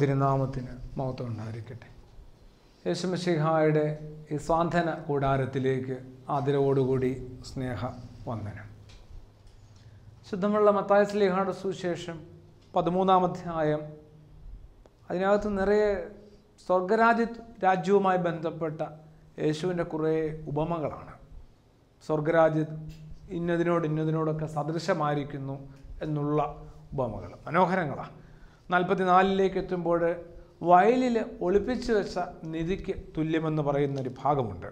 തിരുനാമത്തിന് മഹത്വം ഉണ്ടായിരിക്കട്ടെ യേശുമിഷിഹായുടെ ഈ സാന്ത്വന കൂടാരത്തിലേക്ക് ആദരവോടുകൂടി സ്നേഹ വന്ദനം ശുദ്ധമുള്ള മത്തായ സ്ലേഹയുടെ സുവിശേഷം പതിമൂന്നാം അധ്യായം അതിനകത്ത് നിറയെ സ്വർഗരാജ്യ രാജ്യവുമായി ബന്ധപ്പെട്ട യേശുവിൻ്റെ കുറേ ഉപമകളാണ് സ്വർഗരാജ്യ ഇന്നതിനോട് ഇന്നതിനോടൊക്കെ സദൃശമായിരിക്കുന്നു എന്നുള്ള ഉപമകൾ മനോഹരങ്ങളാണ് നാൽപ്പത്തിനാലിലേക്ക് എത്തുമ്പോൾ വയലിൽ ഒളിപ്പിച്ചു വെച്ച നിധിക്ക് തുല്യമെന്ന് പറയുന്നൊരു ഭാഗമുണ്ട്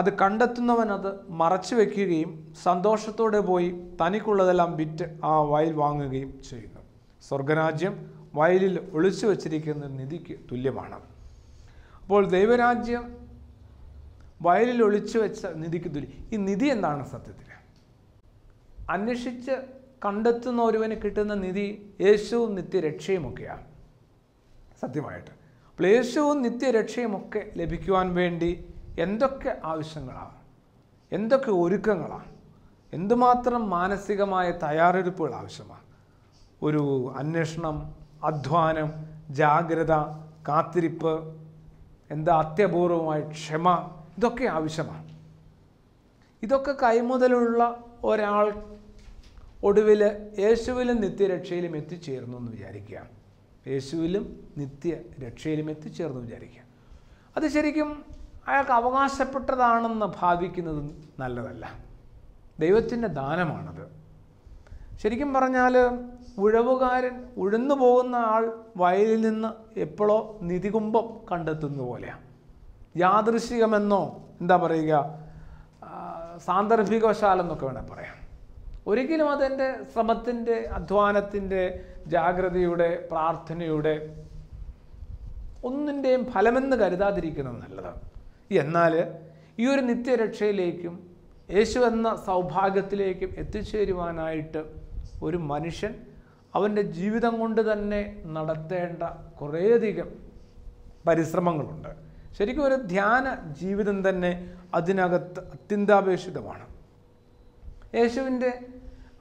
അത് കണ്ടെത്തുന്നവൻ അത് മറച്ചു വയ്ക്കുകയും സന്തോഷത്തോടെ പോയി തനിക്കുള്ളതെല്ലാം വിറ്റ് ആ വയൽ വാങ്ങുകയും ചെയ്യുന്നു സ്വർഗരാജ്യം വയലിൽ ഒളിച്ചു വച്ചിരിക്കുന്ന നിധിക്ക് തുല്യമാണ് അപ്പോൾ ദൈവരാജ്യം വയലിൽ ഒളിച്ചു വെച്ച നിധിക്ക് തുല്യം ഈ നിധി എന്താണ് സത്യത്തിൽ അന്വേഷിച്ച് കണ്ടെത്തുന്ന ഒരുവന് കിട്ടുന്ന നിധി യേശുവും നിത്യരക്ഷയുമൊക്കെയാണ് സത്യമായിട്ട് അപ്പോൾ യേശുവും നിത്യരക്ഷയുമൊക്കെ ലഭിക്കുവാൻ വേണ്ടി എന്തൊക്കെ ആവശ്യങ്ങളാണ് എന്തൊക്കെ ഒരുക്കങ്ങളാണ് എന്തുമാത്രം മാനസികമായ തയ്യാറെടുപ്പുകൾ ആവശ്യമാണ് ഒരു അന്വേഷണം അധ്വാനം ജാഗ്രത കാത്തിരിപ്പ് എന്താ അത്യപൂർവമായ ക്ഷമ ഇതൊക്കെ ആവശ്യമാണ് ഇതൊക്കെ കൈമുതലുള്ള ഒരാൾ ഒടുവിൽ യേശുവിലും നിത്യരക്ഷയിലും എത്തിച്ചേർന്നു എന്ന് വിചാരിക്കുക യേശുവിലും നിത്യ രക്ഷയിലും എത്തിച്ചേർന്നു വിചാരിക്കുക അത് ശരിക്കും അയാൾക്ക് അവകാശപ്പെട്ടതാണെന്ന് ഭാവിക്കുന്നത് നല്ലതല്ല ദൈവത്തിൻ്റെ ദാനമാണത് ശരിക്കും പറഞ്ഞാൽ ഉഴവുകാരൻ ഉഴന്നു പോകുന്ന ആൾ വയലിൽ നിന്ന് എപ്പോഴോ നിധികുംഭം കണ്ടെത്തുന്ന പോലെയാണ് യാദൃശികമെന്നോ എന്താ പറയുക സാന്ദർഭികവശാലെന്നൊക്കെ വേണേൽ പറയാം ഒരിക്കലും അതെൻ്റെ ശ്രമത്തിൻ്റെ അധ്വാനത്തിൻ്റെ ജാഗ്രതയുടെ പ്രാർത്ഥനയുടെ ഒന്നിൻ്റെയും ഫലമെന്ന് കരുതാതിരിക്കുന്നത് നല്ലതാണ് എന്നാൽ ഈ ഒരു നിത്യരക്ഷയിലേക്കും യേശു എന്ന സൗഭാഗ്യത്തിലേക്കും എത്തിച്ചേരുവാനായിട്ട് ഒരു മനുഷ്യൻ അവൻ്റെ ജീവിതം കൊണ്ട് തന്നെ നടത്തേണ്ട കുറേയധികം പരിശ്രമങ്ങളുണ്ട് ശരിക്കും ഒരു ധ്യാന ജീവിതം തന്നെ അതിനകത്ത് അത്യന്താപേക്ഷിതമാണ് യേശുവിൻ്റെ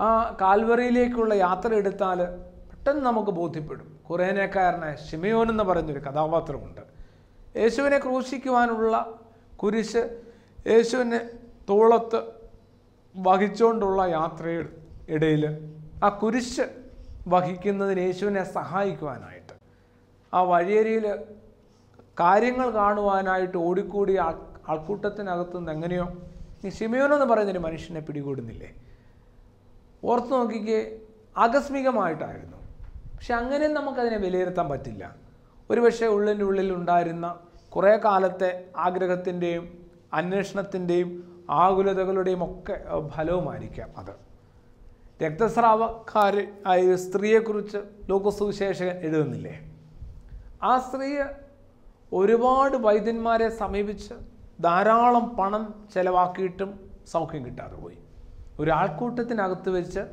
ആ കാൽവറിയിലേക്കുള്ള യാത്ര എടുത്താൽ പെട്ടെന്ന് നമുക്ക് ബോധ്യപ്പെടും കുറേനേക്കാരനെ ഷിമയോൻ എന്ന് പറയുന്നൊരു കഥാപാത്രമുണ്ട് യേശുവിനെ ക്രൂശിക്കുവാനുള്ള കുരിശ് യേശുവിനെ തോളത്ത് വഹിച്ചുകൊണ്ടുള്ള യാത്രയുടെ ഇടയിൽ ആ കുരിശ് വഹിക്കുന്നതിന് യേശുവിനെ സഹായിക്കുവാനായിട്ട് ആ വഴിയരിയിൽ കാര്യങ്ങൾ കാണുവാനായിട്ട് ഓടിക്കൂടിയ ആൾക്കൂട്ടത്തിനകത്തുനിന്ന് എങ്ങനെയോ ഈ ഷിമയോനെന്ന് പറയുന്നൊരു മനുഷ്യനെ പിടികൂടുന്നില്ലേ ഓർത്ത് നോക്കിക്കേ ആകസ്മികമായിട്ടായിരുന്നു പക്ഷെ അങ്ങനെ നമുക്കതിനെ വിലയിരുത്താൻ പറ്റില്ല ഒരുപക്ഷെ ഉള്ളിൻ്റെ ഉള്ളിൽ ഉണ്ടായിരുന്ന കുറേ കാലത്തെ ആഗ്രഹത്തിൻ്റെയും അന്വേഷണത്തിൻ്റെയും ആകുലതകളുടെയും ഒക്കെ ഫലവുമായിരിക്കാം അത് രക്തസ്രാവക്കാർ ആയ സ്ത്രീയെക്കുറിച്ച് ലോകസുവിശേഷകൻ എഴുതുന്നില്ലേ ആ സ്ത്രീയെ ഒരുപാട് വൈദ്യന്മാരെ സമീപിച്ച് ധാരാളം പണം ചെലവാക്കിയിട്ടും സൗഖ്യം കിട്ടാതെ പോയി ഒരാൾക്കൂട്ടത്തിനകത്ത് വെച്ച്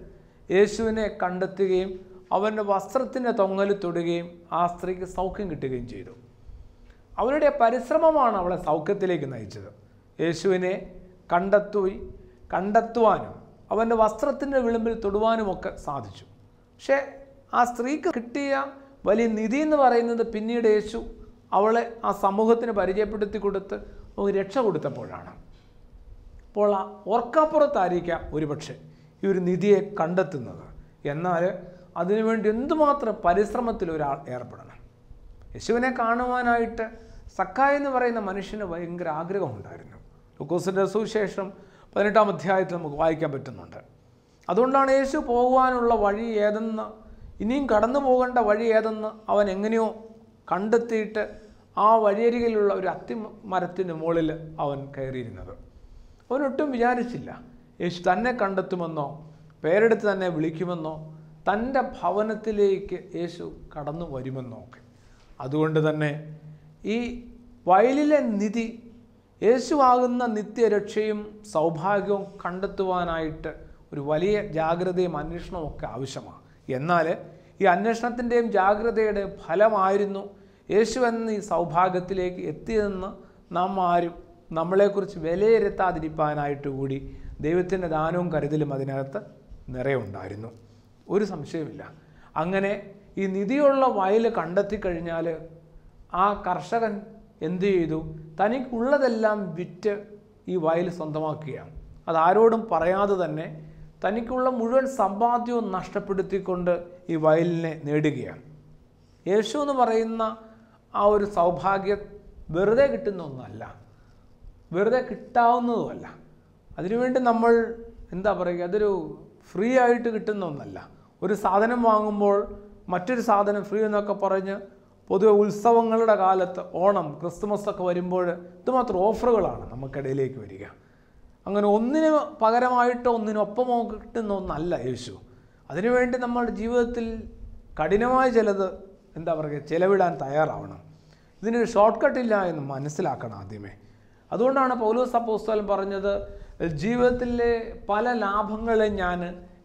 യേശുവിനെ കണ്ടെത്തുകയും അവൻ്റെ വസ്ത്രത്തിൻ്റെ തൊങ്ങൽ തൊടുകയും ആ സ്ത്രീക്ക് സൗഖ്യം കിട്ടുകയും ചെയ്തു അവരുടെ പരിശ്രമമാണ് അവളെ സൗഖ്യത്തിലേക്ക് നയിച്ചത് യേശുവിനെ കണ്ടെത്തുകയും കണ്ടെത്തുവാനും അവൻ്റെ വസ്ത്രത്തിൻ്റെ വിളിമ്പിൽ തൊടുവാനുമൊക്കെ സാധിച്ചു പക്ഷേ ആ സ്ത്രീക്ക് കിട്ടിയ വലിയ നിധി എന്ന് പറയുന്നത് പിന്നീട് യേശു അവളെ ആ സമൂഹത്തിന് പരിചയപ്പെടുത്തി കൊടുത്ത് രക്ഷ കൊടുത്തപ്പോഴാണ് അപ്പോൾ ആ ഓർക്കാപ്പുറത്തായിരിക്കാം ഒരുപക്ഷെ ഈ ഒരു നിധിയെ കണ്ടെത്തുന്നത് എന്നാൽ അതിനുവേണ്ടി എന്തുമാത്രം പരിശ്രമത്തിൽ ഒരാൾ ഏർപ്പെടണം യേശുവിനെ കാണുവാനായിട്ട് സക്കായ എന്ന് പറയുന്ന മനുഷ്യന് ഭയങ്കര ആഗ്രഹമുണ്ടായിരുന്നു ലുക്കോസിൻ്റെ സുവിശേഷം പതിനെട്ടാം അധ്യായത്തിൽ നമുക്ക് വായിക്കാൻ പറ്റുന്നുണ്ട് അതുകൊണ്ടാണ് യേശു പോകുവാനുള്ള വഴി ഏതെന്ന് ഇനിയും കടന്നു പോകേണ്ട വഴി ഏതെന്ന് അവൻ എങ്ങനെയോ കണ്ടെത്തിയിട്ട് ആ വഴിയരികിലുള്ള ഒരു അത്തിമരത്തിന് മുകളിൽ അവൻ കയറിയിരുന്നത് അവനൊട്ടും വിചാരിച്ചില്ല യേശു തന്നെ കണ്ടെത്തുമെന്നോ പേരെടുത്ത് തന്നെ വിളിക്കുമെന്നോ തൻ്റെ ഭവനത്തിലേക്ക് യേശു കടന്നു വരുമെന്നോ ഒക്കെ അതുകൊണ്ട് തന്നെ ഈ വയലിലെ നിധി യേശുവാകുന്ന നിത്യരക്ഷയും സൗഭാഗ്യവും കണ്ടെത്തുവാനായിട്ട് ഒരു വലിയ ജാഗ്രതയും അന്വേഷണവും ഒക്കെ ആവശ്യമാണ് എന്നാൽ ഈ അന്വേഷണത്തിൻ്റെയും ജാഗ്രതയുടെ ഫലമായിരുന്നു യേശു എന്ന ഈ സൗഭാഗ്യത്തിലേക്ക് എത്തിയതെന്ന് നാം ആരും നമ്മളെക്കുറിച്ച് വിലയിരുത്താതിരിക്കാനായിട്ട് കൂടി ദൈവത്തിൻ്റെ ദാനവും കരുതലും അതിനകത്ത് നിറയുണ്ടായിരുന്നു ഒരു സംശയമില്ല അങ്ങനെ ഈ നിധിയുള്ള വയൽ കണ്ടെത്തി കഴിഞ്ഞാൽ ആ കർഷകൻ എന്തു ചെയ്തു തനിക്കുള്ളതെല്ലാം വിറ്റ് ഈ വയൽ സ്വന്തമാക്കുകയാണ് അതാരോടും പറയാതെ തന്നെ തനിക്കുള്ള മുഴുവൻ സമ്പാദ്യവും നഷ്ടപ്പെടുത്തിക്കൊണ്ട് ഈ വയലിനെ നേടുകയാണ് യേശു എന്ന് പറയുന്ന ആ ഒരു സൗഭാഗ്യം വെറുതെ കിട്ടുന്ന ഒന്നല്ല വെറുതെ കിട്ടാവുന്നതുമല്ല അതിനുവേണ്ടി നമ്മൾ എന്താ പറയുക അതൊരു ഫ്രീ ആയിട്ട് കിട്ടുന്ന ഒന്നല്ല ഒരു സാധനം വാങ്ങുമ്പോൾ മറ്റൊരു സാധനം ഫ്രീ എന്നൊക്കെ പറഞ്ഞ് പൊതുവെ ഉത്സവങ്ങളുടെ കാലത്ത് ഓണം ക്രിസ്മസ് ഒക്കെ വരുമ്പോൾ ഇതുമാത്രം ഓഫറുകളാണ് നമുക്കിടയിലേക്ക് വരിക അങ്ങനെ ഒന്നിന് പകരമായിട്ടോ ഒന്നിനൊപ്പമോ കിട്ടുന്ന ഒന്നല്ല യേശു അതിനുവേണ്ടി നമ്മുടെ ജീവിതത്തിൽ കഠിനമായ ചിലത് എന്താ പറയുക ചിലവിടാൻ തയ്യാറാവണം ഇതിനൊരു ഷോർട്ട് കട്ടില്ല എന്ന് മനസ്സിലാക്കണം ആദ്യമേ അതുകൊണ്ടാണ് പൗലോസ് അപ്പോസ്തോലൻ പറഞ്ഞത് ജീവിതത്തിലെ പല ലാഭങ്ങളെ ഞാൻ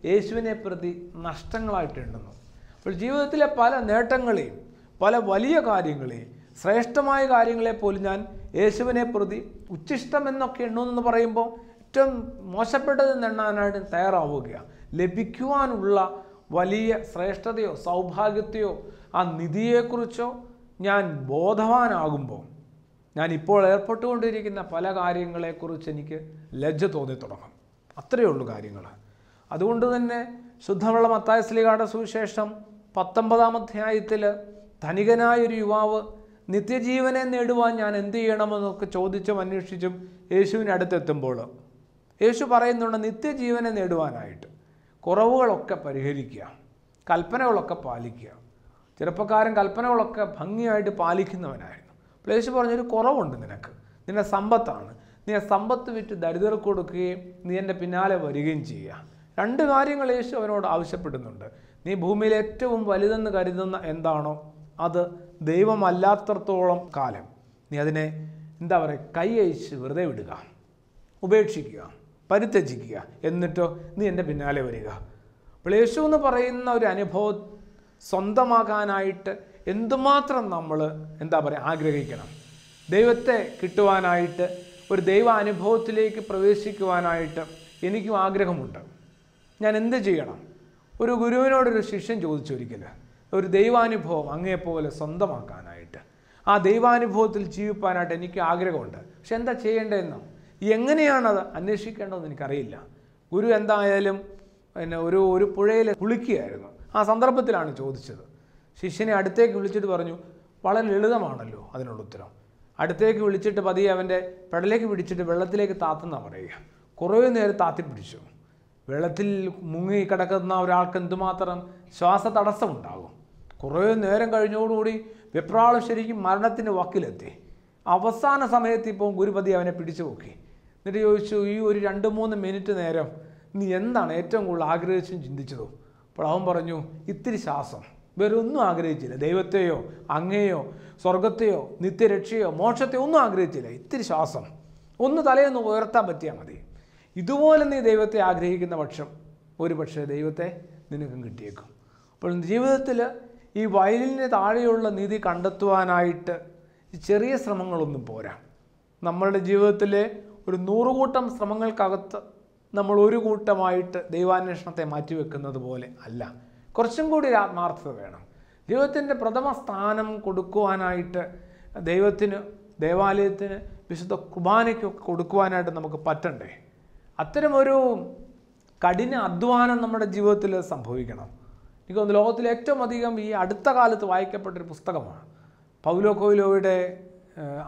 യേശുവിനെ പ്രതി നഷ്ടങ്ങളായിട്ടുണ്ടെന്ന് അപ്പോൾ ജീവിതത്തിലെ പല നേട്ടങ്ങളെയും പല വലിയ കാര്യങ്ങളെയും ശ്രേഷ്ഠമായ കാര്യങ്ങളെ പോലും ഞാൻ യേശുവിനെ പ്രതി ഉച്ഛിഷ്ടമെന്നൊക്കെ എണ്ണമെന്ന് പറയുമ്പോൾ ഏറ്റവും മോശപ്പെട്ടതെന്ന് എണ്ണാനായിട്ട് തയ്യാറാവുകയാണ് ലഭിക്കുവാനുള്ള വലിയ ശ്രേഷ്ഠതയോ സൗഭാഗ്യത്തെയോ ആ നിധിയെക്കുറിച്ചോ ഞാൻ ബോധവാനാകുമ്പോൾ ഞാൻ ഇപ്പോൾ ഏർപ്പെട്ടുകൊണ്ടിരിക്കുന്ന പല കാര്യങ്ങളെക്കുറിച്ച് എനിക്ക് ലജ്ജ തോന്നി തുടങ്ങും അത്രയേ ഉള്ളൂ കാര്യങ്ങൾ അതുകൊണ്ട് തന്നെ ശുദ്ധമുള്ള മത്തായ സ്ലികാട സുവിശേഷം പത്തൊമ്പതാം അധ്യായത്തിൽ ധനികനായൊരു യുവാവ് നിത്യജീവനെ നേടുവാൻ ഞാൻ എന്ത് ചെയ്യണമെന്നൊക്കെ ചോദിച്ചും അന്വേഷിച്ചും യേശുവിനടുത്തെത്തുമ്പോൾ യേശു പറയുന്നുണ്ട് നിത്യജീവനെ നേടുവാനായിട്ട് കുറവുകളൊക്കെ പരിഹരിക്കുക കൽപ്പനകളൊക്കെ പാലിക്കുക ചെറുപ്പക്കാരൻ കൽപ്പനകളൊക്കെ ഭംഗിയായിട്ട് പാലിക്കുന്നവനായിരുന്നു യേശു പറഞ്ഞൊരു കുറവുണ്ട് നിനക്ക് നിന്റെ സമ്പത്താണ് നീ ആ സമ്പത്ത് വിറ്റ് ദരിദ്രർക്ക് കൊടുക്കുകയും നീ എൻ്റെ പിന്നാലെ വരികയും ചെയ്യുക രണ്ട് കാര്യങ്ങൾ യേശു അവനോട് ആവശ്യപ്പെടുന്നുണ്ട് നീ ഭൂമിയിൽ ഏറ്റവും വലുതെന്ന് കരുതുന്ന എന്താണോ അത് ദൈവമല്ലാത്തത്തോളം കാലം നീ അതിനെ എന്താ പറയുക കൈയഴിച്ച് വെറുതെ വിടുക ഉപേക്ഷിക്കുക പരിത്യജിക്കുക എന്നിട്ടോ നീ എൻ്റെ പിന്നാലെ വരിക അപ്പോൾ യേശു എന്ന് പറയുന്ന ഒരു അനുഭവം സ്വന്തമാകാനായിട്ട് എന്തുമാത്രം നമ്മൾ എന്താ പറയുക ആഗ്രഹിക്കണം ദൈവത്തെ കിട്ടുവാനായിട്ട് ഒരു ദൈവ അനുഭവത്തിലേക്ക് പ്രവേശിക്കുവാനായിട്ട് എനിക്കും ആഗ്രഹമുണ്ട് ഞാൻ എന്ത് ചെയ്യണം ഒരു ഗുരുവിനോടൊരു ശിഷ്യൻ ചോദിച്ചൊരിക്കൽ ഒരു ദൈവാനുഭവം അങ്ങേപ്പോലെ സ്വന്തമാക്കാനായിട്ട് ആ ദൈവാനുഭവത്തിൽ ജീവിപ്പാനായിട്ട് എനിക്ക് ആഗ്രഹമുണ്ട് പക്ഷെ എന്താ ചെയ്യേണ്ടതെന്നോ എങ്ങനെയാണത് അന്വേഷിക്കേണ്ടതെന്ന് എനിക്കറിയില്ല ഗുരു എന്തായാലും പിന്നെ ഒരു ഒരു പുഴയിൽ കുളിക്കുകയായിരുന്നു ആ സന്ദർഭത്തിലാണ് ചോദിച്ചത് ശിഷ്യനെ അടുത്തേക്ക് വിളിച്ചിട്ട് പറഞ്ഞു വളരെ ലളിതമാണല്ലോ അതിനുള്ള ഉത്തരം അടുത്തേക്ക് വിളിച്ചിട്ട് പതിയെ അവൻ്റെ പെടലേക്ക് പിടിച്ചിട്ട് വെള്ളത്തിലേക്ക് താത്തെന്നാണ് പറയുക കുറേ നേരം താത്തി പിടിച്ചു വെള്ളത്തിൽ മുങ്ങി കിടക്കുന്ന ഒരാൾക്ക് എന്തുമാത്രം ശ്വാസ തടസ്സമുണ്ടാകും കുറേ നേരം കഴിഞ്ഞോടുകൂടി വെപ്രാളം ശരിക്കും മരണത്തിൻ്റെ വക്കിലെത്തി അവസാന സമയത്ത് ഇപ്പോൾ ഗുരുപതി അവനെ പിടിച്ചു നോക്കി എന്നിട്ട് ചോദിച്ചു ഈ ഒരു രണ്ട് മൂന്ന് മിനിറ്റ് നേരം നീ എന്താണ് ഏറ്റവും കൂടുതൽ ആഗ്രഹിച്ചും ചിന്തിച്ചതും അപ്പോൾ അവൻ പറഞ്ഞു ഇത്തിരി ശ്വാസം വേറൊന്നും ആഗ്രഹിച്ചില്ല ദൈവത്തെയോ അങ്ങേയോ സ്വർഗത്തെയോ നിത്യരക്ഷയോ മോക്ഷത്തെയോ ഒന്നും ആഗ്രഹിച്ചില്ല ഇത്തിരി ശ്വാസം ഒന്ന് തലയൊന്ന് ഉയർത്താൻ പറ്റിയാൽ മതി ഇതുപോലെ നീ ദൈവത്തെ ആഗ്രഹിക്കുന്ന പക്ഷം ഒരു പക്ഷേ ദൈവത്തെ നിനക്കും കിട്ടിയേക്കും അപ്പോൾ ജീവിതത്തിൽ ഈ വയലിന് താഴെയുള്ള നീതി കണ്ടെത്തുവാനായിട്ട് ചെറിയ ശ്രമങ്ങളൊന്നും പോരാ നമ്മളുടെ ജീവിതത്തിലെ ഒരു നൂറുകൂട്ടം ശ്രമങ്ങൾക്കകത്ത് നമ്മൾ ഒരു കൂട്ടമായിട്ട് ദൈവാന്വേഷണത്തെ മാറ്റിവെക്കുന്നത് പോലെ അല്ല കുറച്ചും കൂടി ഒരു ആത്മാർത്ഥത വേണം ദൈവത്തിൻ്റെ പ്രഥമ സ്ഥാനം കൊടുക്കുവാനായിട്ട് ദൈവത്തിന് ദേവാലയത്തിന് വിശുദ്ധ കുർബാനയ്ക്ക് കൊടുക്കുവാനായിട്ട് നമുക്ക് പറ്റണ്ടേ അത്തരമൊരു കഠിന അധ്വാനം നമ്മുടെ ജീവിതത്തിൽ സംഭവിക്കണം എനിക്ക് തോന്നുന്നു ലോകത്തിൽ ഏറ്റവും അധികം ഈ അടുത്ത കാലത്ത് വായിക്കപ്പെട്ടൊരു പുസ്തകമാണ് പൗലോ കോയിലോയുടെ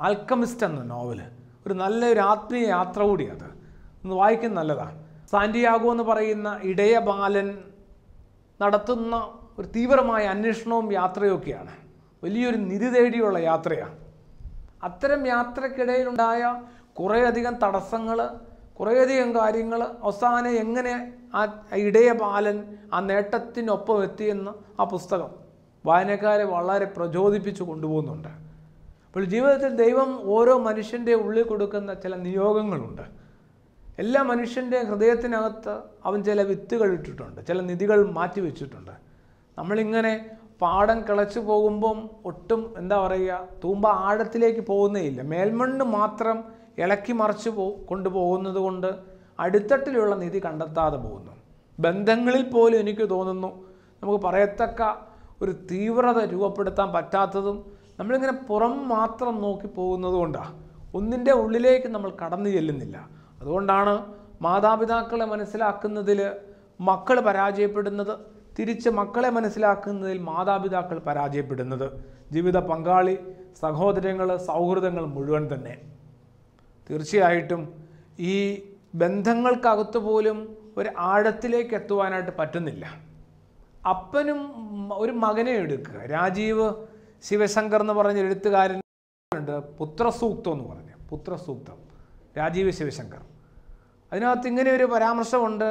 ആൽക്കമിസ്റ്റ് എന്ന നോവൽ ഒരു നല്ലൊരു ആത്മീയ യാത്ര കൂടിയത് ഒന്ന് വായിക്കുന്നത് നല്ലതാണ് സാന്റിയാഗോ എന്ന് പറയുന്ന ഇടയ ബാലൻ നടത്തുന്ന ഒരു തീവ്രമായ അന്വേഷണവും യാത്രയൊക്കെയാണ് വലിയൊരു നിധി തേടിയുള്ള യാത്രയാണ് അത്തരം യാത്രക്കിടയിലുണ്ടായ കുറേയധികം തടസ്സങ്ങൾ കുറേയധികം കാര്യങ്ങൾ അവസാനം എങ്ങനെ ആ ഇടയപാലൻ ആ നേട്ടത്തിനൊപ്പം എത്തിയെന്ന് ആ പുസ്തകം വായനക്കാരെ വളരെ പ്രചോദിപ്പിച്ചു കൊണ്ടുപോകുന്നുണ്ട് അപ്പോൾ ജീവിതത്തിൽ ദൈവം ഓരോ മനുഷ്യൻ്റെ ഉള്ളിൽ കൊടുക്കുന്ന ചില നിയോഗങ്ങളുണ്ട് എല്ലാ മനുഷ്യൻ്റെ ഹൃദയത്തിനകത്ത് അവൻ ചില വിത്തുകൾ ഇട്ടിട്ടുണ്ട് ചില നിധികൾ മാറ്റി വെച്ചിട്ടുണ്ട് നമ്മളിങ്ങനെ പാടം കിളച്ചു പോകുമ്പം ഒട്ടും എന്താ പറയുക തൂമ്പ ആഴത്തിലേക്ക് പോകുന്നേയില്ല മേൽമണ്ണ് മാത്രം ഇളക്കി മറിച്ച് പോ കൊണ്ടുപോകുന്നത് കൊണ്ട് അടിത്തട്ടിലുള്ള നിധി കണ്ടെത്താതെ പോകുന്നു ബന്ധങ്ങളിൽ പോലും എനിക്ക് തോന്നുന്നു നമുക്ക് പറയത്തക്ക ഒരു തീവ്രത രൂപപ്പെടുത്താൻ പറ്റാത്തതും നമ്മളിങ്ങനെ പുറം മാത്രം നോക്കി പോകുന്നത് കൊണ്ടാണ് ഒന്നിൻ്റെ ഉള്ളിലേക്ക് നമ്മൾ കടന്നു ചെല്ലുന്നില്ല അതുകൊണ്ടാണ് മാതാപിതാക്കളെ മനസ്സിലാക്കുന്നതിൽ മക്കൾ പരാജയപ്പെടുന്നത് തിരിച്ച് മക്കളെ മനസ്സിലാക്കുന്നതിൽ മാതാപിതാക്കൾ പരാജയപ്പെടുന്നത് ജീവിത പങ്കാളി സഹോദരങ്ങൾ സൗഹൃദങ്ങൾ മുഴുവൻ തന്നെ തീർച്ചയായിട്ടും ഈ ബന്ധങ്ങൾക്കകത്ത് പോലും ഒരു ആഴത്തിലേക്ക് എത്തുവാനായിട്ട് പറ്റുന്നില്ല അപ്പനും ഒരു മകനെ എടുക്കുക രാജീവ് ശിവശങ്കർ എന്ന് പറഞ്ഞ എഴുത്തുകാരൻ ഉണ്ട് പുത്രസൂക്തം എന്ന് പറഞ്ഞു പുത്രസൂക്തം രാജീവ് ശിവശങ്കർ അതിനകത്ത് ഇങ്ങനെ ഒരു പരാമർശമുണ്ട്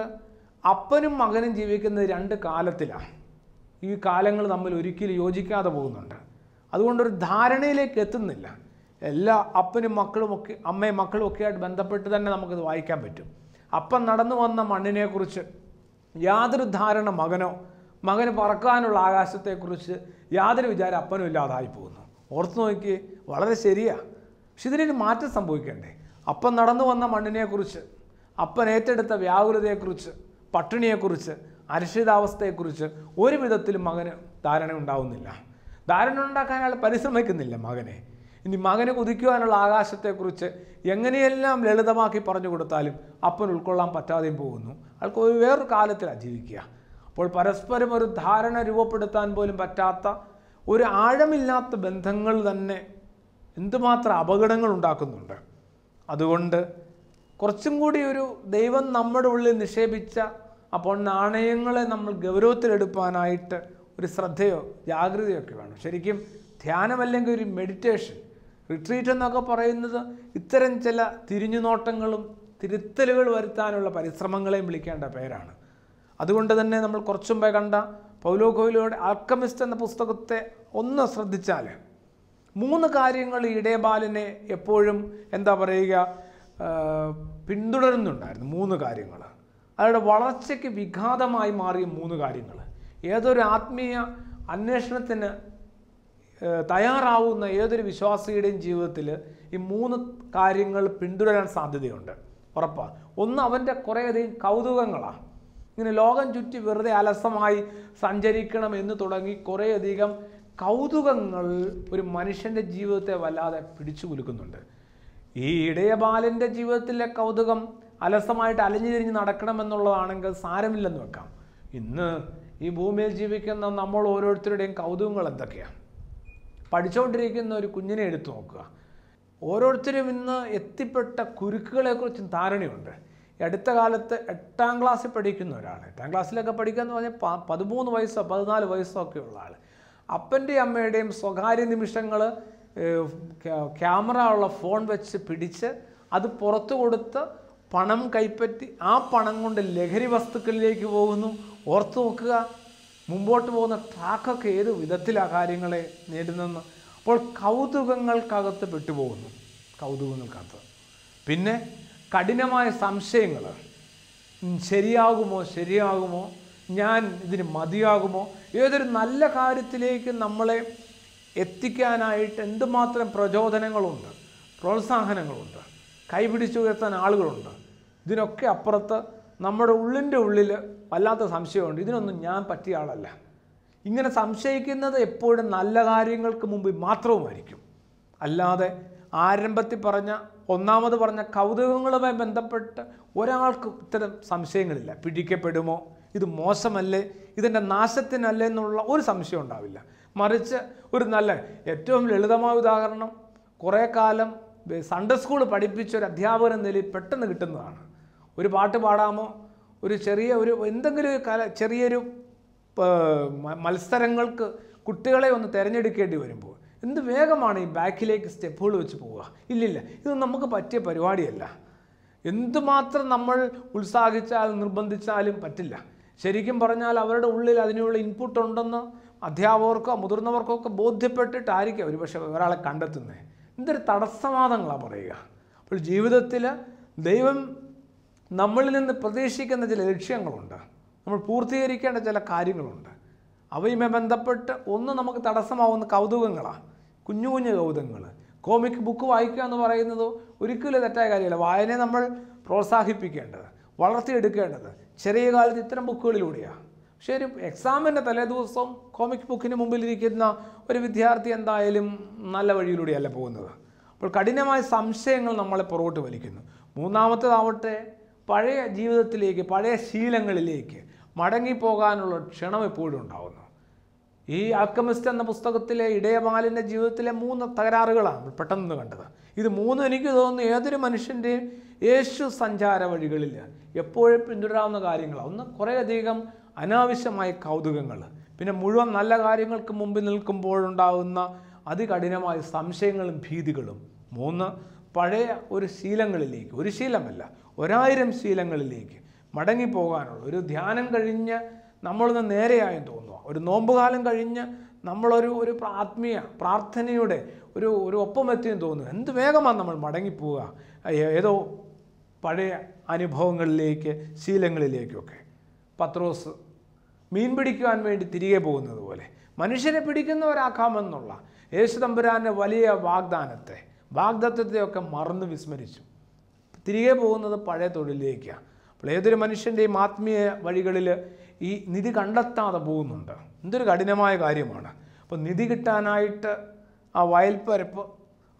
അപ്പനും മകനും ജീവിക്കുന്നത് രണ്ട് കാലത്തിലാണ് ഈ കാലങ്ങൾ തമ്മിൽ ഒരിക്കലും യോജിക്കാതെ പോകുന്നുണ്ട് അതുകൊണ്ടൊരു ധാരണയിലേക്ക് എത്തുന്നില്ല എല്ലാ അപ്പനും മക്കളും ഒക്കെ അമ്മയും ഒക്കെ ആയിട്ട് ബന്ധപ്പെട്ട് തന്നെ നമുക്കിത് വായിക്കാൻ പറ്റും അപ്പം നടന്നു വന്ന മണ്ണിനെക്കുറിച്ച് യാതൊരു ധാരണ മകനോ മകന് പറക്കാനുള്ള ആകാശത്തെക്കുറിച്ച് യാതൊരു വിചാരം അപ്പനും ഇല്ലാതായി പോകുന്നു ഓർത്തു നോക്കി വളരെ ശരിയാണ് പക്ഷെ ഇതിനൊരു മാറ്റം സംഭവിക്കണ്ടേ അപ്പൻ നടന്നു വന്ന മണ്ണിനെക്കുറിച്ച് അപ്പൻ ഏറ്റെടുത്ത വ്യാകുലതയെക്കുറിച്ച് പട്ടിണിയെക്കുറിച്ച് അരക്ഷിതാവസ്ഥയെക്കുറിച്ച് ഒരു വിധത്തിലും മകന് ധാരണ ഉണ്ടാവുന്നില്ല ധാരണ ഉണ്ടാക്കാൻ അയാൾ പരിശ്രമിക്കുന്നില്ല മകനെ ഇനി മകന് കുതിക്കുവാനുള്ള ആകാശത്തെക്കുറിച്ച് എങ്ങനെയെല്ലാം ലളിതമാക്കി പറഞ്ഞു കൊടുത്താലും അപ്പൻ ഉൾക്കൊള്ളാൻ പറ്റാതെയും പോകുന്നു അയാൾക്ക് ഒരു വേറൊരു കാലത്തിലാണ് ജീവിക്കുക അപ്പോൾ പരസ്പരം ഒരു ധാരണ രൂപപ്പെടുത്താൻ പോലും പറ്റാത്ത ഒരു ആഴമില്ലാത്ത ബന്ധങ്ങൾ തന്നെ എന്തുമാത്രം അപകടങ്ങൾ ഉണ്ടാക്കുന്നുണ്ട് അതുകൊണ്ട് കുറച്ചും കൂടി ഒരു ദൈവം നമ്മുടെ ഉള്ളിൽ നിക്ഷേപിച്ച അപ്പോൾ നാണയങ്ങളെ നമ്മൾ ഗൗരവത്തിലെടുപ്പാനായിട്ട് ഒരു ശ്രദ്ധയോ ജാഗ്രതയോ ഒക്കെ വേണം ശരിക്കും ധ്യാനമല്ലെങ്കിൽ ഒരു മെഡിറ്റേഷൻ റിട്രീറ്റ് എന്നൊക്കെ പറയുന്നത് ഇത്തരം ചില തിരിഞ്ഞുനോട്ടങ്ങളും തിരുത്തലുകൾ വരുത്താനുള്ള പരിശ്രമങ്ങളെയും വിളിക്കേണ്ട പേരാണ് അതുകൊണ്ട് തന്നെ നമ്മൾ കുറച്ചുമ്പേ കണ്ട പൗലോ കോയിലോയുടെ ആൽക്കമിസ്റ്റ് എന്ന പുസ്തകത്തെ ഒന്ന് ശ്രദ്ധിച്ചാൽ മൂന്ന് കാര്യങ്ങൾ ഇടയബാലിനെ എപ്പോഴും എന്താ പറയുക പിന്തുടരുന്നുണ്ടായിരുന്നു മൂന്ന് കാര്യങ്ങൾ അയാളുടെ വളർച്ചയ്ക്ക് വിഘാതമായി മാറിയ മൂന്ന് കാര്യങ്ങൾ ഏതൊരു ആത്മീയ അന്വേഷണത്തിന് തയ്യാറാവുന്ന ഏതൊരു വിശ്വാസിയുടെയും ജീവിതത്തിൽ ഈ മൂന്ന് കാര്യങ്ങൾ പിന്തുടരാൻ സാധ്യതയുണ്ട് ഉറപ്പാണ് ഒന്ന് അവൻ്റെ കുറേയധികം കൗതുകങ്ങളാണ് ഇങ്ങനെ ലോകം ചുറ്റി വെറുതെ അലസമായി സഞ്ചരിക്കണം എന്ന് തുടങ്ങി കുറേയധികം കൗതുകങ്ങൾ ഒരു മനുഷ്യൻ്റെ ജീവിതത്തെ വല്ലാതെ പിടിച്ചു കുലുക്കുന്നുണ്ട് ഈ ഇടയ ബാലൻ്റെ ജീവിതത്തിലെ കൗതുകം അലസമായിട്ട് അലഞ്ഞു തിരിഞ്ഞ് നടക്കണമെന്നുള്ളതാണെങ്കിൽ സാരമില്ലെന്ന് വെക്കാം ഇന്ന് ഈ ഭൂമിയിൽ ജീവിക്കുന്ന നമ്മൾ ഓരോരുത്തരുടെയും കൗതുകങ്ങൾ എന്തൊക്കെയാണ് പഠിച്ചുകൊണ്ടിരിക്കുന്ന ഒരു കുഞ്ഞിനെ എടുത്തു നോക്കുക ഓരോരുത്തരും ഇന്ന് എത്തിപ്പെട്ട കുരുക്കുകളെക്കുറിച്ചും ധാരണയുണ്ട് അടുത്ത കാലത്ത് എട്ടാം ക്ലാസ്സിൽ പഠിക്കുന്ന ഒരാൾ എട്ടാം ക്ലാസ്സിലൊക്കെ പഠിക്കുക എന്ന് പറഞ്ഞാൽ പതിമൂന്ന് വയസ്സോ പതിനാല് വയസ്സോ ഒക്കെ ഉള്ള ആൾ അപ്പൻ്റെയും അമ്മയുടെയും സ്വകാര്യ നിമിഷങ്ങൾ ക്യാമറ ഉള്ള ഫോൺ വെച്ച് പിടിച്ച് അത് പുറത്തു കൊടുത്ത് പണം കൈപ്പറ്റി ആ പണം കൊണ്ട് ലഹരി വസ്തുക്കളിലേക്ക് പോകുന്നു ഓർത്തു നോക്കുക മുമ്പോട്ട് പോകുന്ന ട്രാക്കൊക്കെ ഏത് വിധത്തിലാണ് കാര്യങ്ങളെ നേരിടുന്നെന്ന് അപ്പോൾ കൗതുകങ്ങൾക്കകത്ത് പെട്ടുപോകുന്നു കൗതുകങ്ങൾക്കകത്ത് പിന്നെ കഠിനമായ സംശയങ്ങൾ ശരിയാകുമോ ശരിയാകുമോ ഞാൻ ഇതിന് മതിയാകുമോ ഏതൊരു നല്ല കാര്യത്തിലേക്ക് നമ്മളെ എത്തിക്കാനായിട്ട് എന്തുമാത്രം പ്രചോദനങ്ങളുണ്ട് പ്രോത്സാഹനങ്ങളുണ്ട് കൈപിടിച്ചുയർത്താൻ ആളുകളുണ്ട് ഇതിനൊക്കെ അപ്പുറത്ത് നമ്മുടെ ഉള്ളിൻ്റെ ഉള്ളിൽ വല്ലാത്ത സംശയമുണ്ട് ഇതിനൊന്നും ഞാൻ പറ്റിയ ആളല്ല ഇങ്ങനെ സംശയിക്കുന്നത് എപ്പോഴും നല്ല കാര്യങ്ങൾക്ക് മുമ്പിൽ മാത്രവുമായിരിക്കും അല്ലാതെ ആരംഭത്തിൽ പറഞ്ഞ ഒന്നാമത് പറഞ്ഞ കൗതുകങ്ങളുമായി ബന്ധപ്പെട്ട് ഒരാൾക്ക് ഇത്തരം സംശയങ്ങളില്ല പിടിക്കപ്പെടുമോ ഇത് മോശമല്ലേ ഇതിൻ്റെ നാശത്തിനല്ലേ എന്നുള്ള ഒരു സംശയം ഉണ്ടാവില്ല മറിച്ച് ഒരു നല്ല ഏറ്റവും ലളിതമായ ഉദാഹരണം കുറേ കാലം സൺഡേ സ്കൂൾ പഠിപ്പിച്ച ഒരു അധ്യാപകൻ നിലയിൽ പെട്ടെന്ന് കിട്ടുന്നതാണ് ഒരു പാട്ട് പാടാമോ ഒരു ചെറിയ ഒരു എന്തെങ്കിലും ഒരു കല ചെറിയൊരു മത്സരങ്ങൾക്ക് കുട്ടികളെ ഒന്ന് തിരഞ്ഞെടുക്കേണ്ടി വരുമ്പോൾ എന്ത് വേഗമാണ് ഈ ബാക്കിലേക്ക് സ്റ്റെപ്പുകൾ വെച്ച് പോവുക ഇല്ലില്ല ഇത് നമുക്ക് പറ്റിയ പരിപാടിയല്ല എന്തുമാത്രം നമ്മൾ ഉത്സാഹിച്ചാലും നിർബന്ധിച്ചാലും പറ്റില്ല ശരിക്കും പറഞ്ഞാൽ അവരുടെ ഉള്ളിൽ അതിനുള്ള ഇൻപുട്ട് ഉണ്ടെന്ന് അധ്യാപകർക്കോ മുതിർന്നവർക്കോ ഒക്കെ ബോധ്യപ്പെട്ടിട്ടായിരിക്കും ഒരു പക്ഷേ ഒരാളെ കണ്ടെത്തുന്നത് എന്തൊരു തടസ്സവാദങ്ങളാണ് പറയുക അപ്പോൾ ജീവിതത്തിൽ ദൈവം നമ്മളിൽ നിന്ന് പ്രതീക്ഷിക്കുന്ന ചില ലക്ഷ്യങ്ങളുണ്ട് നമ്മൾ പൂർത്തീകരിക്കേണ്ട ചില കാര്യങ്ങളുണ്ട് അവയുമായി ബന്ധപ്പെട്ട് ഒന്ന് നമുക്ക് തടസ്സമാവുന്ന കൗതുകങ്ങളാണ് കുഞ്ഞു കുഞ്ഞു കൗതുകങ്ങൾ കോമിക് ബുക്ക് വായിക്കുക എന്ന് പറയുന്നത് ഒരിക്കലും തെറ്റായ കാര്യമല്ല വായനയെ നമ്മൾ പ്രോത്സാഹിപ്പിക്കേണ്ടത് വളർത്തിയെടുക്കേണ്ടത് ചെറിയ കാലത്ത് ഇത്തരം ബുക്കുകളിലൂടെയാണ് പക്ഷേ ഒരു എക്സാമിൻ്റെ തലേ ദിവസം കോമിക് ബുക്കിന് മുമ്പിലിരിക്കുന്ന ഒരു വിദ്യാർത്ഥി എന്തായാലും നല്ല വഴിയിലൂടെയല്ല പോകുന്നത് അപ്പോൾ കഠിനമായ സംശയങ്ങൾ നമ്മളെ പുറകോട്ട് വലിക്കുന്നു മൂന്നാമത്തേതാവട്ടെ പഴയ ജീവിതത്തിലേക്ക് പഴയ ശീലങ്ങളിലേക്ക് മടങ്ങിപ്പോകാനുള്ള ക്ഷണം എപ്പോഴും ഉണ്ടാകുന്നു ഈ ആൽക്കമിസ്റ്റ് എന്ന പുസ്തകത്തിലെ ഇടയമാലിൻ്റെ ജീവിതത്തിലെ മൂന്ന് തകരാറുകളാണ് പെട്ടെന്ന് കണ്ടത് ഇത് മൂന്നും എനിക്ക് തോന്നുന്നു ഏതൊരു മനുഷ്യൻ്റെയും യേശു സഞ്ചാര വഴികളിൽ എപ്പോഴും പിന്തുടരാവുന്ന കാര്യങ്ങളാണ് ഒന്ന് കുറേയധികം അനാവശ്യമായ കൗതുകങ്ങൾ പിന്നെ മുഴുവൻ നല്ല കാര്യങ്ങൾക്ക് മുമ്പിൽ നിൽക്കുമ്പോഴുണ്ടാകുന്ന അതികഠിനമായ സംശയങ്ങളും ഭീതികളും മൂന്ന് പഴയ ഒരു ശീലങ്ങളിലേക്ക് ഒരു ശീലമല്ല ഒരായിരം ശീലങ്ങളിലേക്ക് മടങ്ങിപ്പോകാനുള്ള ഒരു ധ്യാനം കഴിഞ്ഞ് നമ്മളൊന്ന് നേരെയായും തോന്നുക ഒരു നോമ്പുകാലം കഴിഞ്ഞ് നമ്മളൊരു ഒരു ആത്മീയ പ്രാർത്ഥനയുടെ ഒരു ഒരു ഒപ്പമെത്തിയും തോന്നുന്നു എന്ത് വേഗമാണ് നമ്മൾ മടങ്ങിപ്പോവുക ഏതോ പഴയ അനുഭവങ്ങളിലേക്ക് ശീലങ്ങളിലേക്കൊക്കെ പത്രോസ് മീൻ പിടിക്കുവാൻ വേണ്ടി തിരികെ പോകുന്നത് പോലെ മനുഷ്യനെ പിടിക്കുന്നവരാക്കാമെന്നുള്ള യേശു തമ്പുരാൻ്റെ വലിയ വാഗ്ദാനത്തെ വാഗ്ദത്വത്തെയൊക്കെ മറന്നു വിസ്മരിച്ചു തിരികെ പോകുന്നത് പഴയ തൊഴിലിലേക്കാണ് അപ്പോൾ ഏതൊരു മനുഷ്യൻ്റെയും ആത്മീയ വഴികളിൽ ഈ നിധി കണ്ടെത്താതെ പോകുന്നുണ്ട് എന്തൊരു കഠിനമായ കാര്യമാണ് അപ്പോൾ നിധി കിട്ടാനായിട്ട് ആ വയൽപ്പരപ്പ്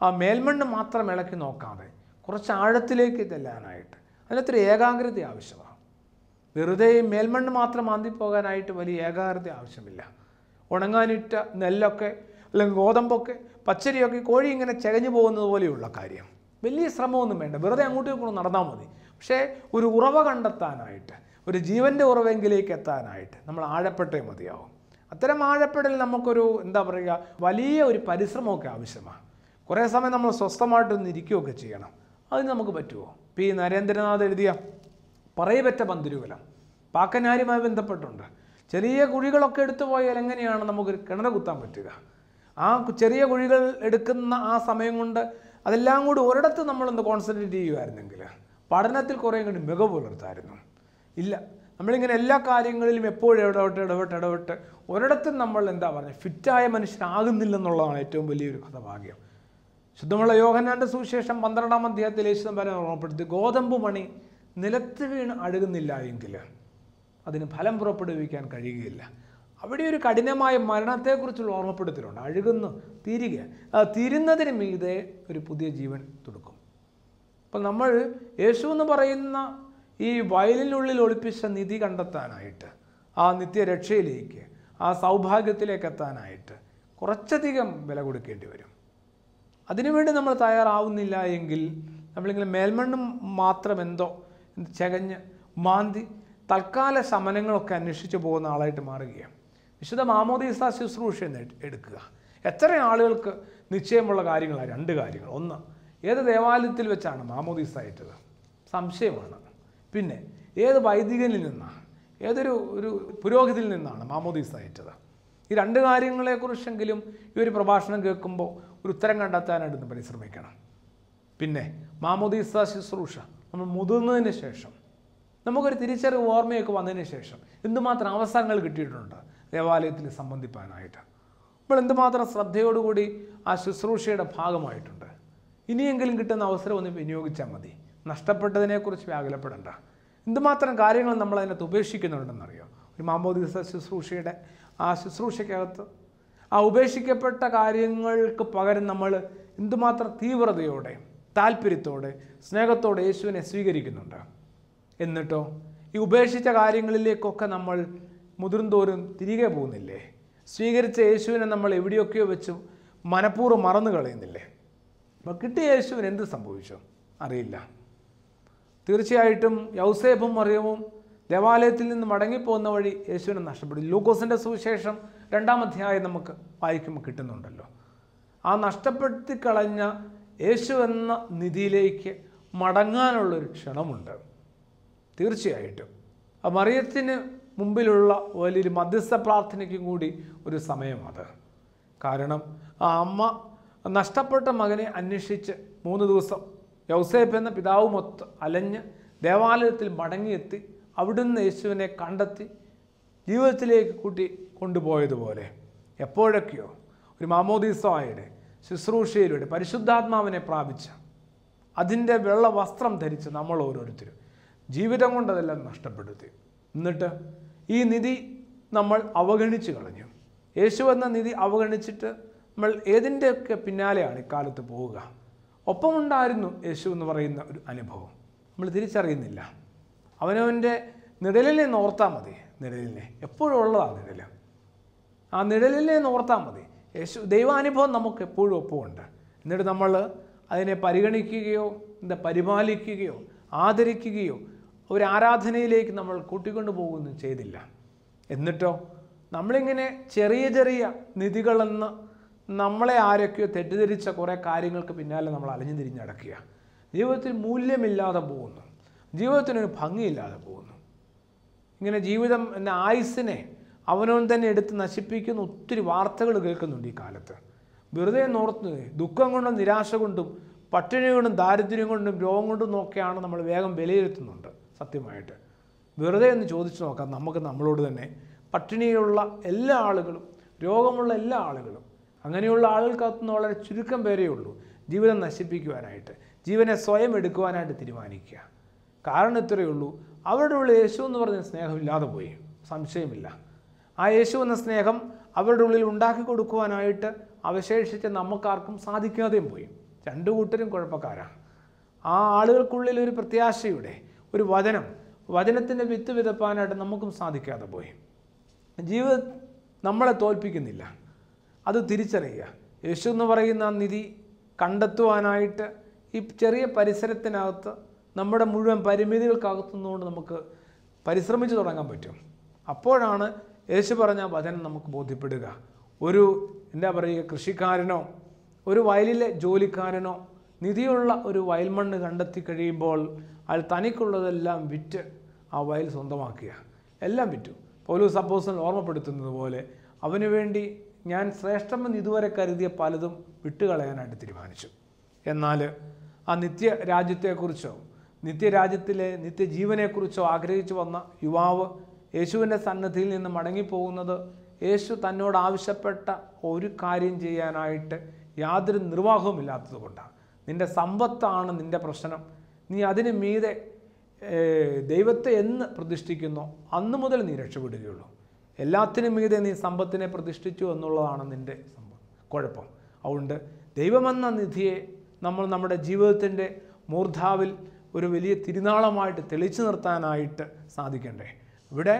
ആ മേൽമണ്ണ് മാത്രം ഇളക്കി നോക്കാതെ കുറച്ച് ആഴത്തിലേക്ക് ചെല്ലാനായിട്ട് അതിനൊത്തിരി ഏകാഗ്രത ആവശ്യമാണ് വെറുതെ മേൽമണ്ണ് മാത്രം മാന്തി പോകാനായിട്ട് വലിയ ഏകാഗ്രത ആവശ്യമില്ല ഉണങ്ങാനിട്ട നെല്ലൊക്കെ അല്ലെങ്കിൽ ഗോതമ്പൊക്കെ പച്ചരിയൊക്കെ കോഴി ഇങ്ങനെ ചകഞ്ഞു പോകുന്നത് പോലെയുള്ള കാര്യം വലിയ ശ്രമമൊന്നും വേണ്ട വെറുതെ അങ്ങോട്ടും ഇങ്ങോട്ടും നടന്നാൽ മതി പക്ഷേ ഒരു ഉറവ കണ്ടെത്താനായിട്ട് ഒരു ജീവൻ്റെ ഉറവെങ്കിലേക്ക് എത്താനായിട്ട് നമ്മൾ ആഴപ്പെട്ടേ മതിയാവും അത്തരം ആഴപ്പെടൽ നമുക്കൊരു എന്താ പറയുക വലിയ ഒരു പരിശ്രമമൊക്കെ ആവശ്യമാണ് കുറേ സമയം നമ്മൾ സ്വസ്ഥമായിട്ടൊന്ന് ഇരിക്കുകയൊക്കെ ചെയ്യണം അതിന് നമുക്ക് പറ്റുമോ പി നരേന്ദ്രനാഥ് എഴുതിയ പറയപെറ്റ പന്തിരുകുലം പാക്കനാരുമായി ബന്ധപ്പെട്ടുണ്ട് ചെറിയ കുഴികളൊക്കെ എടുത്തു പോയാൽ എങ്ങനെയാണ് നമുക്ക് കിണർ കുത്താൻ പറ്റുക ആ ചെറിയ കുഴികൾ എടുക്കുന്ന ആ സമയം കൊണ്ട് അതെല്ലാം കൂടി ഒരിടത്ത് നമ്മളൊന്ന് കോൺസെൻട്രേറ്റ് ചെയ്യുമായിരുന്നെങ്കിൽ പഠനത്തിൽ കുറേ കൂടി മികവ് പുലർത്തായിരുന്നു ഇല്ല നമ്മളിങ്ങനെ എല്ലാ കാര്യങ്ങളിലും എപ്പോഴും ഇടപെട്ട് ഇടപെട്ട് ഇടപെട്ട് ഒരിടത്തും നമ്മൾ എന്താ പറയുക ഫിറ്റായ മനുഷ്യനാകുന്നില്ലെന്നുള്ളതാണ് ഏറ്റവും വലിയൊരു കഥഭാഗ്യം ശുദ്ധമുള്ള യോഹനാന്റെ സുവിശേഷം പന്ത്രണ്ടാം അധ്യായത്തിൽ യേശുദമ്പരം ഓർമ്മപ്പെടുത്തി ഗോതമ്പ് മണി നിലത്ത് വീണ് അഴുകുന്നില്ല എങ്കിൽ അതിന് ഫലം പുറപ്പെടുവിക്കാൻ കഴിയുകയില്ല അവിടെ ഒരു കഠിനമായ മരണത്തെക്കുറിച്ചുള്ള ഓർമ്മപ്പെടുത്തലുണ്ട് അഴുകുന്നു തീരുക തിരുന്നതിന് മീതെ ഒരു പുതിയ ജീവൻ തുടുക്കും അപ്പം നമ്മൾ യേശു എന്ന് പറയുന്ന ഈ വയലിനുള്ളിൽ ഒളിപ്പിച്ച നിധി കണ്ടെത്താനായിട്ട് ആ നിത്യരക്ഷയിലേക്ക് ആ സൗഭാഗ്യത്തിലേക്ക് എത്താനായിട്ട് കുറച്ചധികം വില കൊടുക്കേണ്ടി വരും അതിനുവേണ്ടി നമ്മൾ തയ്യാറാവുന്നില്ല എങ്കിൽ നമ്മളിങ്ങനെ മേൽമണ്ണം മാത്രം എന്തോ ചകഞ്ഞ് മാന്തി തൽക്കാല ശമനങ്ങളൊക്കെ അന്വേഷിച്ച് പോകുന്ന ആളായിട്ട് മാറുകയാണ് വിശുദ്ധ മാമോദീസ ശുശ്രൂഷ എടുക്കുക എത്ര ആളുകൾക്ക് നിശ്ചയമുള്ള കാര്യങ്ങളാണ് രണ്ട് കാര്യങ്ങൾ ഒന്ന് ഏത് ദേവാലയത്തിൽ വെച്ചാണ് മാമോദീസ ഏറ്റത് സംശയമാണ് പിന്നെ ഏത് വൈദികനിൽ നിന്നാണ് ഏതൊരു ഒരു പുരോഹിതിൽ നിന്നാണ് മാമോദീസ ഏറ്റത് ഈ രണ്ട് കാര്യങ്ങളെക്കുറിച്ചെങ്കിലും ഈ ഒരു പ്രഭാഷണം കേൾക്കുമ്പോൾ ഒരു ഉത്തരം കണ്ടെത്താനായിട്ട് പരിശ്രമിക്കണം പിന്നെ മാമോദീസ ശുശ്രൂഷ നമ്മൾ മുതിർന്നതിന് ശേഷം നമുക്കൊരു തിരിച്ചറിവ് ഓർമ്മയൊക്കെ വന്നതിന് ശേഷം എന്തുമാത്രം അവസരങ്ങൾ കിട്ടിയിട്ടുണ്ട് ദേവാലയത്തിൽ സംബന്ധിപ്പാനായിട്ട് നമ്മൾ എന്തുമാത്രം ശ്രദ്ധയോടുകൂടി ആ ശുശ്രൂഷയുടെ ഭാഗമായിട്ടുണ്ട് ഇനിയെങ്കിലും കിട്ടുന്ന അവസരം ഒന്ന് വിനിയോഗിച്ചാൽ മതി നഷ്ടപ്പെട്ടതിനെക്കുറിച്ച് വ്യാകുലപ്പെടേണ്ട എന്തുമാത്രം കാര്യങ്ങൾ നമ്മൾ അതിനകത്ത് ഉപേക്ഷിക്കുന്നുണ്ടെന്നറിയോ ഒരു മാമോദീസ ശുശ്രൂഷയുടെ ആ ശുശ്രൂഷയ്ക്കകത്ത് ആ ഉപേക്ഷിക്കപ്പെട്ട കാര്യങ്ങൾക്ക് പകരം നമ്മൾ എന്തുമാത്രം തീവ്രതയോടെ താല്പര്യത്തോടെ സ്നേഹത്തോടെ യേശുവിനെ സ്വീകരിക്കുന്നുണ്ട് എന്നിട്ടോ ഈ ഉപേക്ഷിച്ച കാര്യങ്ങളിലേക്കൊക്കെ നമ്മൾ മുതിർന്തോറും തിരികെ പോകുന്നില്ലേ സ്വീകരിച്ച യേശുവിനെ നമ്മൾ എവിടെയൊക്കെയോ വെച്ചു മനഃപൂർവ്വം മറന്നു കളയുന്നില്ലേ അപ്പം കിട്ടിയ യേശുവിന് എന്ത് സംഭവിച്ചു അറിയില്ല തീർച്ചയായിട്ടും യൗസേബും മറിയവും ദേവാലയത്തിൽ നിന്ന് മടങ്ങിപ്പോകുന്ന വഴി യേശുവിനെ നഷ്ടപ്പെട്ടു ലൂക്കോസിൻ്റെ സുവിശേഷം രണ്ടാം അധ്യായം നമുക്ക് വായിക്കുമ്പോൾ കിട്ടുന്നുണ്ടല്ലോ ആ നഷ്ടപ്പെടുത്തി കളഞ്ഞ യേശു എന്ന നിധിയിലേക്ക് മടങ്ങാനുള്ളൊരു ക്ഷണമുണ്ട് തീർച്ചയായിട്ടും ആ മറിയത്തിന് മുമ്പിലുള്ള വലിയൊരു മധ്യസ്ഥ പ്രാർത്ഥനയ്ക്കും കൂടി ഒരു സമയമത് കാരണം ആ അമ്മ നഷ്ടപ്പെട്ട മകനെ അന്വേഷിച്ച് മൂന്ന് ദിവസം യൗസേപ്പ് എന്ന പിതാവുമൊത്ത് അലഞ്ഞ് ദേവാലയത്തിൽ മടങ്ങിയെത്തി അവിടുന്ന് യേശുവിനെ കണ്ടെത്തി ജീവിതത്തിലേക്ക് കൂട്ടി കൊണ്ടുപോയതുപോലെ എപ്പോഴൊക്കെയോ ഒരു മാമോദീസായുടെ ശുശ്രൂഷയിലൂടെ പരിശുദ്ധാത്മാവിനെ പ്രാപിച്ച അതിൻ്റെ വെള്ള വസ്ത്രം ധരിച്ച് നമ്മൾ ഓരോരുത്തരും ജീവിതം കൊണ്ടതെല്ലാം നഷ്ടപ്പെടുത്തി എന്നിട്ട് ഈ നിധി നമ്മൾ അവഗണിച്ചു കളഞ്ഞു യേശു എന്ന നിധി അവഗണിച്ചിട്ട് നമ്മൾ ഏതിൻ്റെയൊക്കെ പിന്നാലെയാണ് ഇക്കാലത്ത് പോവുക ഒപ്പമുണ്ടായിരുന്നു യേശു എന്ന് പറയുന്ന ഒരു അനുഭവം നമ്മൾ തിരിച്ചറിയുന്നില്ല അവനവൻ്റെ നിഴലിനെ നോർത്താൽ മതി നിഴലിനെ എപ്പോഴും ഉള്ളതാണ് നിഴല് ആ നിഴലിനെ നോർത്താൽ മതി യേശു ദൈവാനുഭവം നമുക്ക് എപ്പോഴും ഒപ്പമുണ്ട് എന്നിട്ട് നമ്മൾ അതിനെ പരിഗണിക്കുകയോ എന്താ പരിപാലിക്കുകയോ ആദരിക്കുകയോ ഒരു ആരാധനയിലേക്ക് നമ്മൾ കൂട്ടിക്കൊണ്ടു പോകുന്നു ചെയ്തില്ല എന്നിട്ടോ നമ്മളിങ്ങനെ ചെറിയ ചെറിയ നിധികളെന്ന് നമ്മളെ ആരൊക്കെയോ തെറ്റിദ്ധരിച്ച കുറേ കാര്യങ്ങൾക്ക് പിന്നാലെ നമ്മൾ അലഞ്ഞു തിരിഞ്ഞടക്കുക ജീവിതത്തിൽ മൂല്യമില്ലാതെ പോകുന്നു ജീവിതത്തിനൊരു ഭംഗിയില്ലാതെ പോകുന്നു ഇങ്ങനെ ജീവിതം എന്ന ആയുസ്സിനെ അവനവൻ തന്നെ എടുത്ത് നശിപ്പിക്കുന്ന ഒത്തിരി വാർത്തകൾ കേൾക്കുന്നുണ്ട് ഈ കാലത്ത് വെറുതെ നോർത്ത് ദുഃഖം കൊണ്ടും നിരാശ കൊണ്ടും പട്ടിണി കൊണ്ടും ദാരിദ്ര്യം കൊണ്ടും രോഗം കൊണ്ടും നോക്കെയാണ് നമ്മൾ വേഗം വിലയിരുത്തുന്നുണ്ട് സത്യമായിട്ട് വെറുതെ ഒന്ന് ചോദിച്ചു നോക്കാം നമുക്ക് നമ്മളോട് തന്നെ പട്ടിണിയുള്ള എല്ലാ ആളുകളും രോഗമുള്ള എല്ലാ ആളുകളും അങ്ങനെയുള്ള ആളുകൾക്കകത്തുനിന്ന് വളരെ ചുരുക്കം പേരേ ഉള്ളൂ ജീവിതം നശിപ്പിക്കുവാനായിട്ട് ജീവനെ സ്വയം എടുക്കുവാനായിട്ട് തീരുമാനിക്കുക കാരണം ഇത്രയേ ഉള്ളൂ അവരുടെ ഉള്ളിൽ യേശു എന്ന് പറഞ്ഞ സ്നേഹമില്ലാതെ പോയി സംശയമില്ല ആ യേശു എന്ന സ്നേഹം അവരുടെ ഉള്ളിൽ ഉണ്ടാക്കി കൊടുക്കുവാനായിട്ട് അവശേഷിച്ച നമുക്കാർക്കും സാധിക്കാതെയും പോയി രണ്ടു കൂട്ടരും കുഴപ്പക്കാരാണ് ആ ആളുകൾക്കുള്ളിൽ ഒരു പ്രത്യാശയുടെ ഒരു വചനം വചനത്തിൻ്റെ വിത്ത് വിതപ്പാനായിട്ട് നമുക്കും സാധിക്കാതെ പോയി ജീവ നമ്മളെ തോൽപ്പിക്കുന്നില്ല അത് തിരിച്ചറിയുക യേശു എന്ന് പറയുന്ന നിധി കണ്ടെത്തുവാനായിട്ട് ഈ ചെറിയ പരിസരത്തിനകത്ത് നമ്മുടെ മുഴുവൻ പരിമിതികൾക്കകത്തുനിന്നുകൊണ്ട് നമുക്ക് പരിശ്രമിച്ചു തുടങ്ങാൻ പറ്റും അപ്പോഴാണ് യേശു പറഞ്ഞ വചനം നമുക്ക് ബോധ്യപ്പെടുക ഒരു എന്താ പറയുക കൃഷിക്കാരനോ ഒരു വയലിലെ ജോലിക്കാരനോ നിധിയുള്ള ഒരു വയൽമണ്ണ് കണ്ടെത്തി കഴിയുമ്പോൾ അയാൾ തനിക്കുള്ളതെല്ലാം വിറ്റ് ആ വയൽ സ്വന്തമാക്കുക എല്ലാം വിറ്റു പോലും അപ്പോസൻ ഓർമ്മപ്പെടുത്തുന്നത് പോലെ അവന് വേണ്ടി ഞാൻ ശ്രേഷ്ഠമെന്ന് ഇതുവരെ കരുതിയ പലതും വിട്ടുകളയാനായിട്ട് തീരുമാനിച്ചു എന്നാൽ ആ നിത്യ രാജ്യത്തെക്കുറിച്ചോ നിത്യരാജ്യത്തിലെ നിത്യജീവനെക്കുറിച്ചോ ആഗ്രഹിച്ചു വന്ന യുവാവ് യേശുവിൻ്റെ സന്നദ്ധിയിൽ നിന്ന് മടങ്ങിപ്പോകുന്നത് യേശു തന്നോട് ആവശ്യപ്പെട്ട ഒരു കാര്യം ചെയ്യാനായിട്ട് യാതൊരു നിർവാഹവുമില്ലാത്തതുകൊണ്ടാണ് കൊണ്ടാണ് നിൻ്റെ സമ്പത്താണ് നിൻ്റെ പ്രശ്നം നീ അതിന് മീതെ ദൈവത്തെ എന്ന് പ്രതിഷ്ഠിക്കുന്നോ അന്നു മുതൽ നീ രക്ഷപ്പെടുകയുള്ളൂ എല്ലാത്തിനും മീതെ നീ സമ്പത്തിനെ പ്രതിഷ്ഠിച്ചു എന്നുള്ളതാണ് നിൻ്റെ കുഴപ്പം അതുകൊണ്ട് ദൈവമെന്ന നിധിയെ നമ്മൾ നമ്മുടെ ജീവിതത്തിൻ്റെ മൂർധാവിൽ ഒരു വലിയ തിരുനാളമായിട്ട് തെളിച്ചു നിർത്താനായിട്ട് സാധിക്കണ്ടേ ഇവിടെ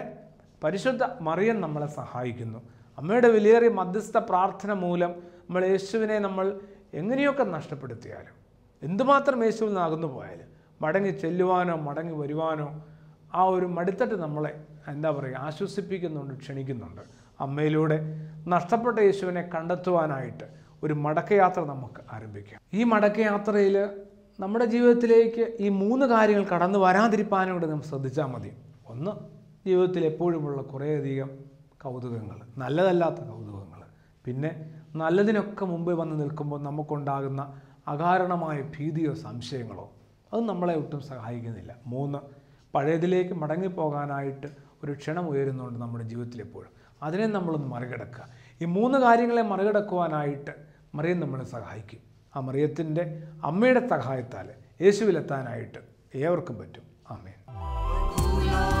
പരിശുദ്ധ മറിയൻ നമ്മളെ സഹായിക്കുന്നു അമ്മയുടെ വിലയേറിയ മധ്യസ്ഥ പ്രാർത്ഥന മൂലം നമ്മൾ യേശുവിനെ നമ്മൾ എങ്ങനെയൊക്കെ നഷ്ടപ്പെടുത്തിയാലും എന്തുമാത്രം യേശുവിൽ അകന്നു പോയാലും മടങ്ങി ചെല്ലുവാനോ മടങ്ങി വരുവാനോ ആ ഒരു മടിത്തട്ട് നമ്മളെ എന്താ പറയുക ആശ്വസിപ്പിക്കുന്നുണ്ട് ക്ഷണിക്കുന്നുണ്ട് അമ്മയിലൂടെ നഷ്ടപ്പെട്ട യേശുവിനെ കണ്ടെത്തുവാനായിട്ട് ഒരു മടക്കയാത്ര നമുക്ക് ആരംഭിക്കാം ഈ മടക്കയാത്രയിൽ നമ്മുടെ ജീവിതത്തിലേക്ക് ഈ മൂന്ന് കാര്യങ്ങൾ കടന്നു വരാതിരിപ്പാനോട് നാം ശ്രദ്ധിച്ചാൽ മതി ഒന്ന് ജീവിതത്തിൽ എപ്പോഴുമുള്ള കുറേയധികം കൗതുകങ്ങൾ നല്ലതല്ലാത്ത കൗതുകങ്ങൾ പിന്നെ നല്ലതിനൊക്കെ മുമ്പ് വന്ന് നിൽക്കുമ്പോൾ നമുക്കുണ്ടാകുന്ന അകാരണമായ ഭീതിയോ സംശയങ്ങളോ അത് നമ്മളെ ഒട്ടും സഹായിക്കുന്നില്ല മൂന്ന് പഴയതിലേക്ക് മടങ്ങിപ്പോകാനായിട്ട് ഒരു ക്ഷണം ഉയരുന്നുണ്ട് നമ്മുടെ ജീവിതത്തിൽ എപ്പോഴും അതിനെ നമ്മളൊന്ന് മറികടക്കുക ഈ മൂന്ന് കാര്യങ്ങളെ മറികടക്കുവാനായിട്ട് മറിയം നമ്മളെ സഹായിക്കും ആ മറിയത്തിൻ്റെ അമ്മയുടെ സഹായത്താൽ യേശുവിലെത്താനായിട്ട് ഏവർക്കും പറ്റും ആമേൻ